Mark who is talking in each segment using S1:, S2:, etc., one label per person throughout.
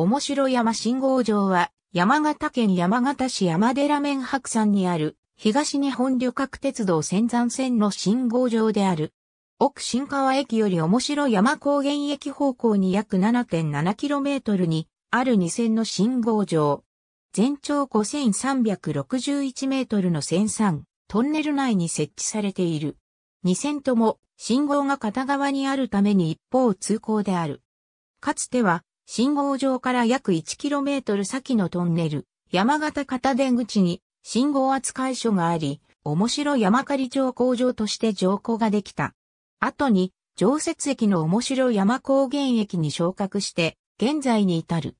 S1: 面白山信号場は、山形県山形市山寺面白山にある、東日本旅客鉄道仙山線の信号場である。奥新川駅より面白山高原駅方向に約 7.7km にある2線の信号場。全長5361メートルの線3、トンネル内に設置されている。2線とも信号が片側にあるために一方通行である。かつては信号場から約 1km 先のトンネル、山形片出口に信号扱い所があり、面白山狩町工場として乗降ができた。後に、常設駅の面白山高原駅に昇格して、現在に至る。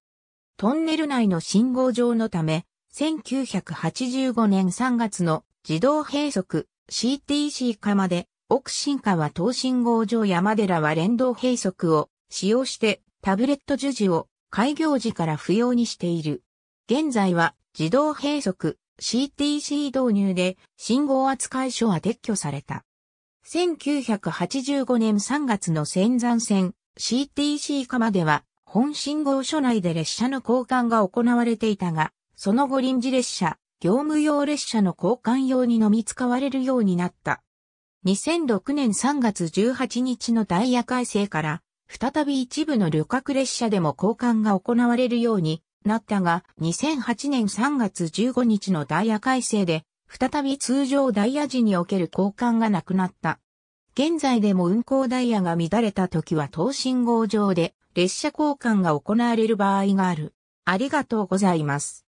S1: トンネル内の信号場のため、1985年3月の自動閉塞 CTC 化まで、奥新化は東信号場山寺は連動閉塞を使用してタブレット授受を開業時から不要にしている。現在は自動閉塞 CTC 導入で信号扱い書は撤去された。1985年3月の仙山線 CTC 化までは本信号所内で列車の交換が行われていたが、その後臨時列車、業務用列車の交換用に飲み使われるようになった。2006年3月18日のダイヤ改正から再び一部の旅客列車でも交換が行われるようになったが、2008年3月15日のダイヤ改正で、再び通常ダイヤ時における交換がなくなった。現在でも運行ダイヤが乱れた時は等信号上で列車交換が行われる場合がある。ありがとうございます。